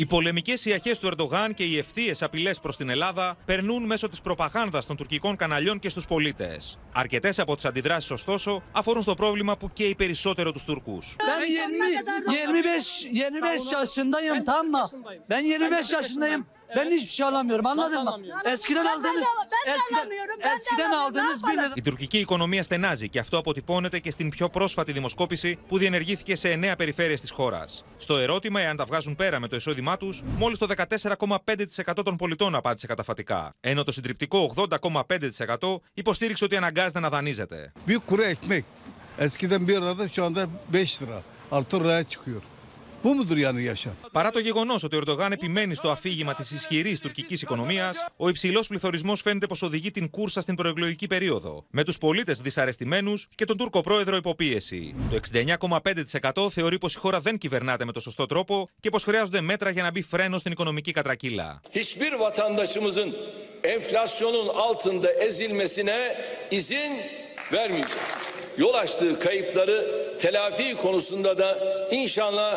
Οι πολεμικές ιαχές του Ερντογάν και οι ευθείες απειλές προς την Ελλάδα περνούν μέσω της προπαγάνδας των τουρκικών καναλιών και στους πολίτες. Αρκετές από τις αντιδράσεις, ωστόσο, αφορούν στο πρόβλημα που καίει περισσότερο τους Τουρκού. Ben hiçbir şey alamıyorum anladın mı? Eskiden aldınız. aldığınız ben eskiden, alamıyorum, ben eskiden aldığınız lira. Η τουρκική οικονομία στενάζει και αυτό αποτυπώνεται και στην πιο πρόσφατη δημοσκόπηση που διενεργήθηκε σε 9 περιφέρειες της χώρας. Στο ερώτημα εάν τα βγάζουν πέρα με το εισόδημά τους, μόλις το 14,5% των πολιτών απάντησε καταφατικά, ενώ το συντριπτικό 80,5% υποστήριξε ότι αναγκάζεται να δανείζεται. Bir kuru ekmek. Eskiden bir arada şu anda 5 lira. 6 çıkıyor. Παρά το γεγονός ότι ο Ερντογάν επιμένει στο αφήγημα της ισχυρής τουρκικής οικονομίας, ο υψηλός πληθωρισμός φαίνεται πως οδηγεί την κούρσα στην προεκλογική περίοδο, με τους πολίτες δυσαρεστημένους και τον Τούρκο πρόεδρο υποπίεση. Το 69,5% θεωρεί πως η χώρα δεν κυβερνάται με το σωστό τρόπο και πως χρειάζονται μέτρα για να μπει φρένο στην οικονομική κατρακύλα. Yol açtığı kayıpları telafi konusunda da inşallah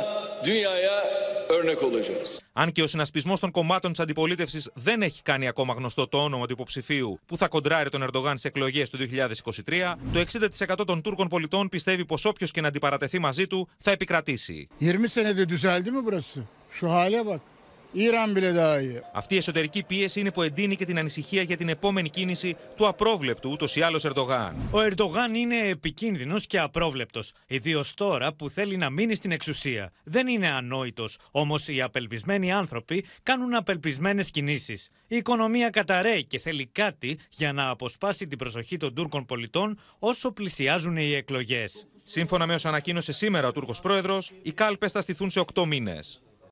αν και ο συνασπισμός των κομμάτων της αντιπολίτευσης δεν έχει κάνει ακόμα γνωστό το όνομα του υποψηφίου που θα κοντράρει τον Ερντογάν σε εκλογές του 2023, το 60% των Τούρκων πολιτών πιστεύει πως όποιος και να αντιπαρατεθεί μαζί του θα επικρατήσει. Αυτή η εσωτερική πίεση είναι που εντείνει και την ανησυχία για την επόμενη κίνηση του απρόβλεπτου ούτως ή άλλως Ερντογάν. Ο Ερντογάν είναι επικίνδυνος και απρόβλεπτος, ιδίως τώρα που θέλει να μείνει στην εξουσία. Δεν είναι ανόητος, όμως οι απελπισμένοι άνθρωποι κάνουν απελπισμένες κινήσεις. Η οικονομία καταραίει και θέλει κάτι για να αποσπάσει την προσοχή των Τούρκων πολιτών όσο πλησιάζουν οι εκλογές. Σύμφωνα με όσα ανακοίνωσε σήμερα ο Τουρκο Πρόεδρος, οι κάλπες θα στηθούν σε 8 μήνε.